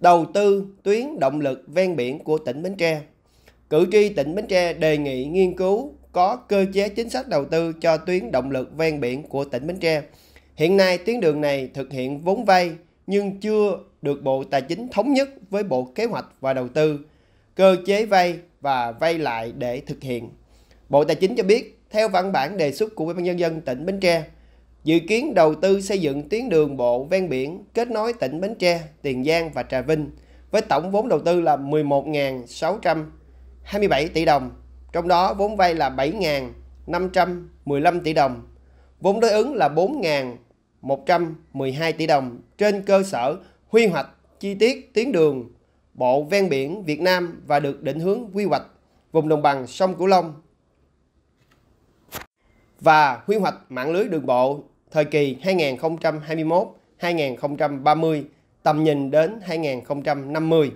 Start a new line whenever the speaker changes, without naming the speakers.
đầu tư tuyến động lực ven biển của tỉnh Bến Tre. Cử tri tỉnh Bến Tre đề nghị nghiên cứu có cơ chế chính sách đầu tư cho tuyến động lực ven biển của tỉnh Bến Tre. Hiện nay tuyến đường này thực hiện vốn vay nhưng chưa được Bộ Tài chính thống nhất với Bộ Kế hoạch và Đầu tư cơ chế vay và vay lại để thực hiện. Bộ Tài chính cho biết, theo văn bản đề xuất của Ủy ban nhân dân tỉnh Bến Tre, Dự kiến đầu tư xây dựng tuyến đường bộ ven biển kết nối tỉnh Bến Tre, Tiền Giang và Trà Vinh với tổng vốn đầu tư là 11.627 tỷ đồng, trong đó vốn vay là 7.515 tỷ đồng, vốn đối ứng là 4.112 tỷ đồng trên cơ sở quy hoạch chi tiết tuyến đường bộ ven biển Việt Nam và được định hướng quy hoạch vùng đồng bằng sông Cửu Long và quy hoạch mạng lưới đường bộ thời kỳ 2021-2030, tầm nhìn đến 2050.